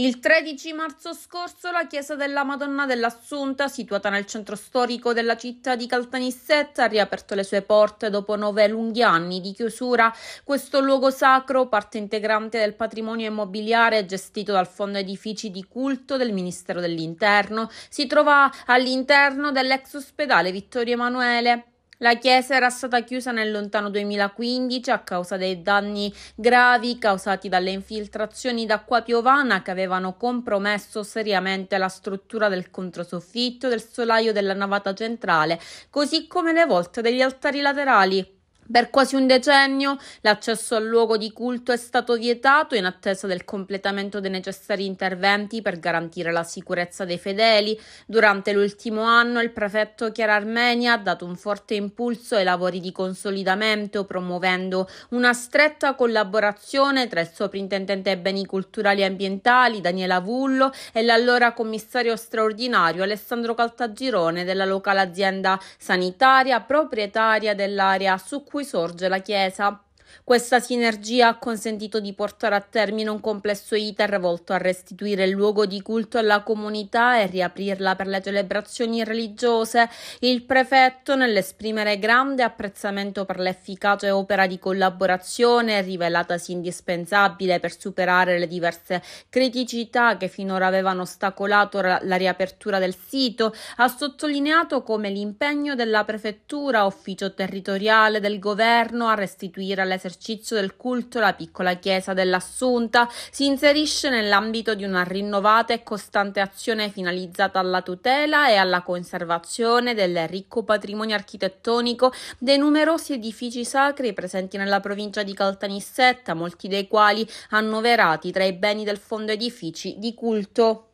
Il 13 marzo scorso la chiesa della Madonna dell'Assunta, situata nel centro storico della città di Caltanissetta, ha riaperto le sue porte dopo nove lunghi anni di chiusura. Questo luogo sacro, parte integrante del patrimonio immobiliare gestito dal Fondo Edifici di Culto del Ministero dell'Interno, si trova all'interno dell'ex ospedale Vittorio Emanuele. La chiesa era stata chiusa nel lontano 2015 a causa dei danni gravi causati dalle infiltrazioni d'acqua piovana che avevano compromesso seriamente la struttura del controsoffitto, del solaio della navata centrale, così come le volte degli altari laterali. Per quasi un decennio l'accesso al luogo di culto è stato vietato in attesa del completamento dei necessari interventi per garantire la sicurezza dei fedeli. Durante l'ultimo anno il prefetto Chiara Armenia ha dato un forte impulso ai lavori di consolidamento promuovendo una stretta collaborazione tra il soprintendente beni culturali e ambientali Daniela Vullo e l'allora commissario straordinario Alessandro Caltagirone della locale azienda sanitaria proprietaria dell'area su cui cui sorge la chiesa. Questa sinergia ha consentito di portare a termine un complesso iter volto a restituire il luogo di culto alla comunità e riaprirla per le celebrazioni religiose. Il prefetto, nell'esprimere grande apprezzamento per l'efficace opera di collaborazione rivelatasi indispensabile per superare le diverse criticità che finora avevano ostacolato la riapertura del sito, ha sottolineato come l'impegno della prefettura, ufficio territoriale del governo a restituire alle l'esercizio del culto la piccola chiesa dell'Assunta si inserisce nell'ambito di una rinnovata e costante azione finalizzata alla tutela e alla conservazione del ricco patrimonio architettonico dei numerosi edifici sacri presenti nella provincia di Caltanissetta, molti dei quali annoverati tra i beni del fondo edifici di culto.